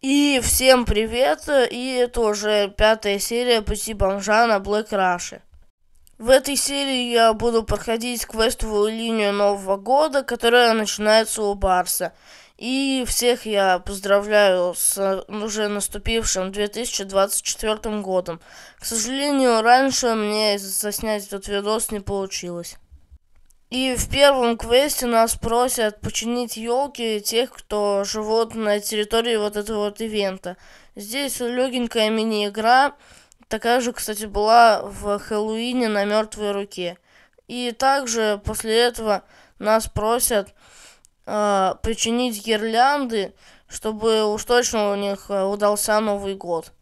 И всем привет, и это уже пятая серия «Пути бомжа» на Black Rush. В этой серии я буду проходить квестовую линию Нового года, которая начинается у Барса. И всех я поздравляю с уже наступившим 2024 годом. К сожалению, раньше мне заснять этот видос не получилось. И в первом квесте нас просят починить елки тех, кто живут на территории вот этого вот ивента. Здесь легенькая мини-игра, такая же, кстати, была в Хэллоуине на мертвой руке. И также после этого нас просят э, починить гирлянды, чтобы уж точно у них э, удался Новый год.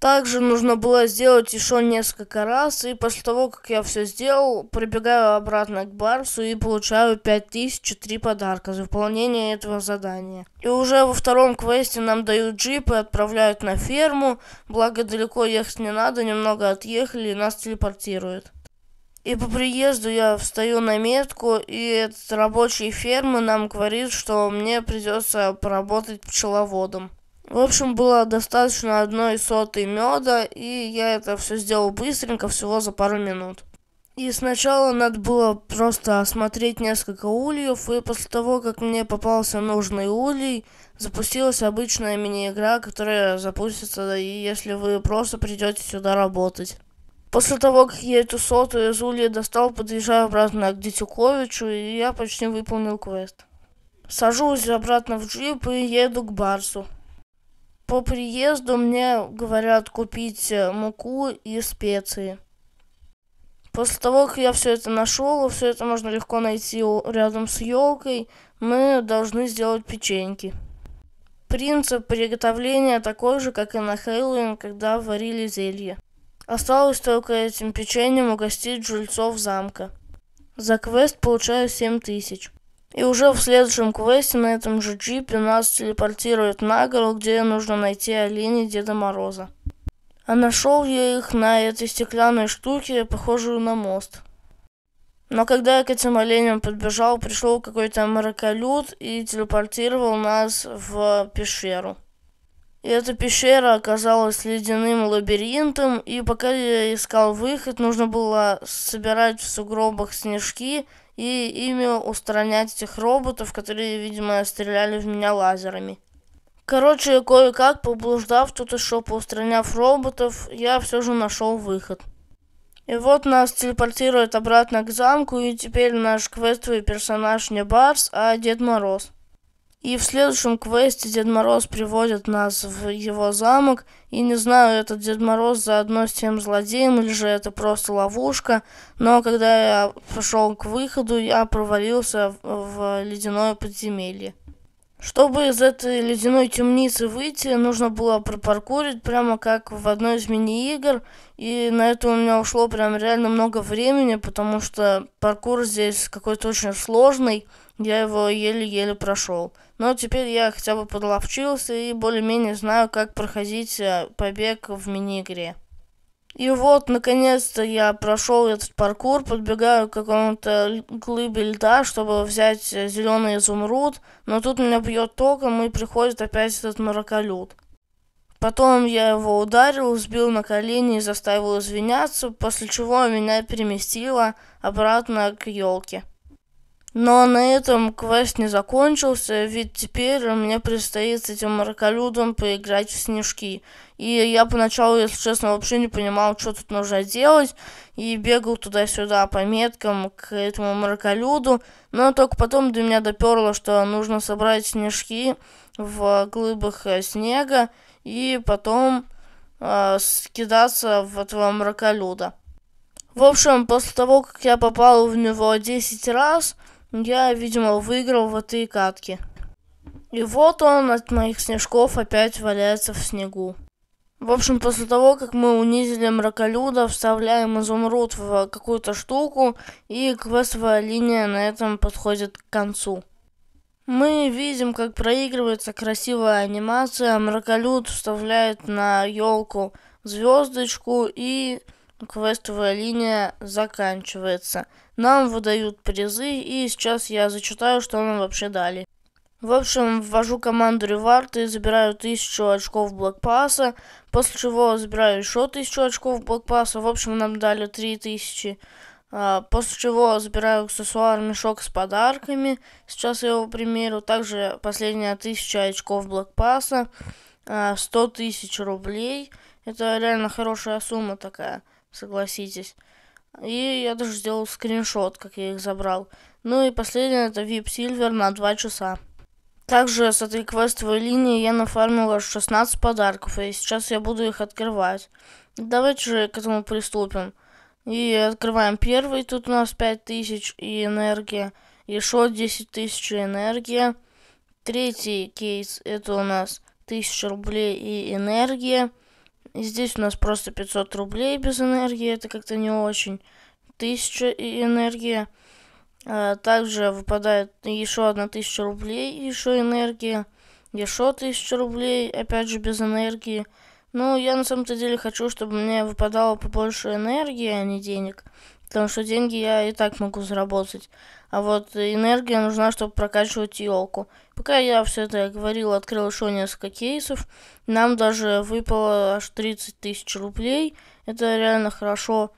Также нужно было сделать еще несколько раз, и после того, как я все сделал, прибегаю обратно к Барсу и получаю три подарка за выполнение этого задания. И уже во втором квесте нам дают джип и отправляют на ферму, благо далеко ехать не надо, немного отъехали и нас телепортируют. И по приезду я встаю на метку, и этот рабочий фермы нам говорит, что мне придется поработать пчеловодом. В общем, было достаточно одной сотой меда, и я это все сделал быстренько, всего за пару минут. И сначала надо было просто осмотреть несколько ульев, и после того, как мне попался нужный улей, запустилась обычная мини-игра, которая запустится, и если вы просто придете сюда работать. После того, как я эту соту из улья достал, подъезжаю обратно к Детюковичу, и я почти выполнил квест. Сажусь обратно в джип и еду к Барсу по приезду мне говорят купить э, муку и специи. После того, как я все это нашел, все это можно легко найти рядом с елкой, мы должны сделать печеньки. Принцип приготовления такой же, как и на Хэллоуин, когда варили зелье. Осталось только этим печеньем угостить жильцов замка. За квест получаю 7 тысяч. И уже в следующем квесте на этом же джипе нас телепортируют на гору, где нужно найти оленей Деда Мороза. А нашел я их на этой стеклянной штуке, похожую на мост. Но когда я к этим оленям подбежал, пришел какой-то мраколюд и телепортировал нас в пещеру. И эта пещера оказалась ледяным лабиринтом, и пока я искал выход, нужно было собирать в сугробах снежки и ими устранять этих роботов, которые, видимо, стреляли в меня лазерами. Короче, кое-как поблуждав тут еще, поустраняв роботов, я все же нашел выход. И вот нас телепортируют обратно к замку, и теперь наш квестовый персонаж не Барс, а Дед Мороз. И в следующем квесте Дед Мороз приводит нас в его замок. И не знаю, этот Дед Мороз заодно с тем злодеем или же это просто ловушка. Но когда я пошел к выходу, я провалился в ледяное подземелье. Чтобы из этой ледяной темницы выйти, нужно было пропаркурить прямо как в одной из мини-игр. И на это у меня ушло прям реально много времени, потому что паркур здесь какой-то очень сложный. Я его еле-еле прошел. Но теперь я хотя бы подловчился и более-менее знаю, как проходить э, побег в мини-игре. И вот, наконец-то я прошел этот паркур, подбегаю к какому-то глыбе льда, чтобы взять э, зеленый изумруд, но тут меня бьет током и приходит опять этот маракалют. Потом я его ударил, сбил на колени и заставил извиняться, после чего меня переместило обратно к елке. Но на этом квест не закончился, ведь теперь мне предстоит с этим мраколюдом поиграть в снежки. И я поначалу, если честно, вообще не понимал, что тут нужно делать, и бегал туда-сюда по меткам к этому мраколюду, но только потом до меня доперло, что нужно собрать снежки в глыбах э, снега, и потом э, скидаться в этого мраколюда. В общем, после того, как я попал в него 10 раз, я, видимо, выиграл в этой катке. И вот он от моих снежков опять валяется в снегу. В общем, после того, как мы унизили мраколюда, вставляем изумруд в какую-то штуку, и квестовая линия на этом подходит к концу. Мы видим, как проигрывается красивая анимация, мраколюд вставляет на елку звездочку, и квестовая линия заканчивается. Нам выдают призы, и сейчас я зачитаю, что нам вообще дали. В общем, ввожу команду Ревард и забираю 1000 очков блокпасса, после чего забираю еще 1000 очков блокпасса, в общем, нам дали 3000. А, после чего забираю аксессуар мешок с подарками, сейчас я его примеру также последняя 1000 очков блокпасса, 100 а, тысяч рублей, это реально хорошая сумма такая, согласитесь. И я даже сделал скриншот, как я их забрал. Ну и последнее это VIP Silver на 2 часа. Также с этой квестовой линии я нафармил 16 подарков, и сейчас я буду их открывать. Давайте же к этому приступим. И открываем первый, тут у нас 5000 и энергия. Еще 10 тысяч энергия. Третий кейс, это у нас 1000 рублей и энергия. И здесь у нас просто 500 рублей без энергии, это как-то не очень. 1000 энергия. А также выпадает еще одна 1000 рублей, еще энергия. Еще 1000 рублей, опять же без энергии. Ну, я на самом-то деле хочу, чтобы мне выпадало побольше энергии, а не денег. Потому что деньги я и так могу заработать. А вот энергия нужна, чтобы прокачивать елку. Пока я все это говорил, открыл еще несколько кейсов. Нам даже выпало аж 30 тысяч рублей. Это реально хорошо.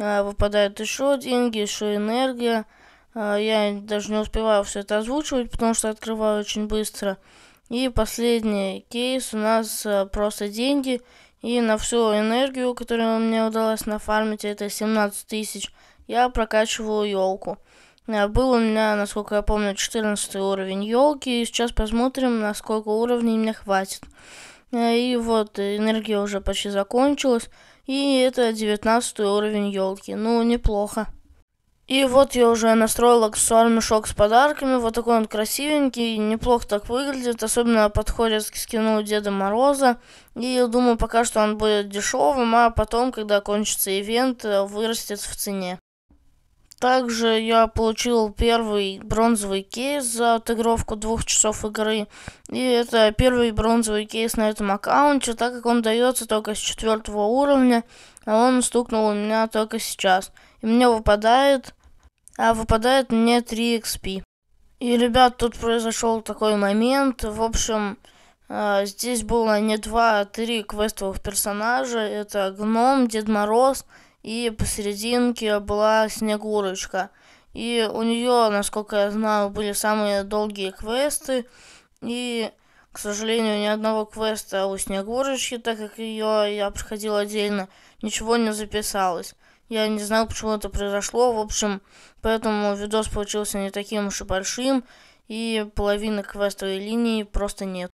А, выпадают еще деньги, еще энергия. А, я даже не успеваю все это озвучивать, потому что открываю очень быстро. И последний кейс у нас а, просто деньги. И на всю энергию, которую мне удалось нафармить, это 17 тысяч, я прокачиваю елку. Э, был у меня, насколько я помню, 14 уровень елки. И сейчас посмотрим, на сколько уровней мне хватит. Э, и вот энергия уже почти закончилась. И это 19 уровень елки. Ну, неплохо. И вот я уже настроил аксессуар мешок с подарками. Вот такой он красивенький, неплохо так выглядит. Особенно подходит к скину Деда Мороза. И я думаю, пока что он будет дешевым, а потом, когда кончится ивент, э, вырастет в цене. Также я получил первый бронзовый кейс за отыгровку двух часов игры. И это первый бронзовый кейс на этом аккаунте, так как он дается только с четвертого уровня, а он стукнул у меня только сейчас и мне выпадает, а выпадает мне 3 XP. И, ребят, тут произошел такой момент, в общем, э, здесь было не 2, а 3 квестовых персонажа, это Гном, Дед Мороз и посерединке была Снегурочка. И у нее, насколько я знаю, были самые долгие квесты. И, к сожалению, ни одного квеста у Снегурочки, так как ее я проходил отдельно, ничего не записалось. Я не знал, почему это произошло. В общем, поэтому видос получился не таким уж и большим. И половины квестовой линии просто нет.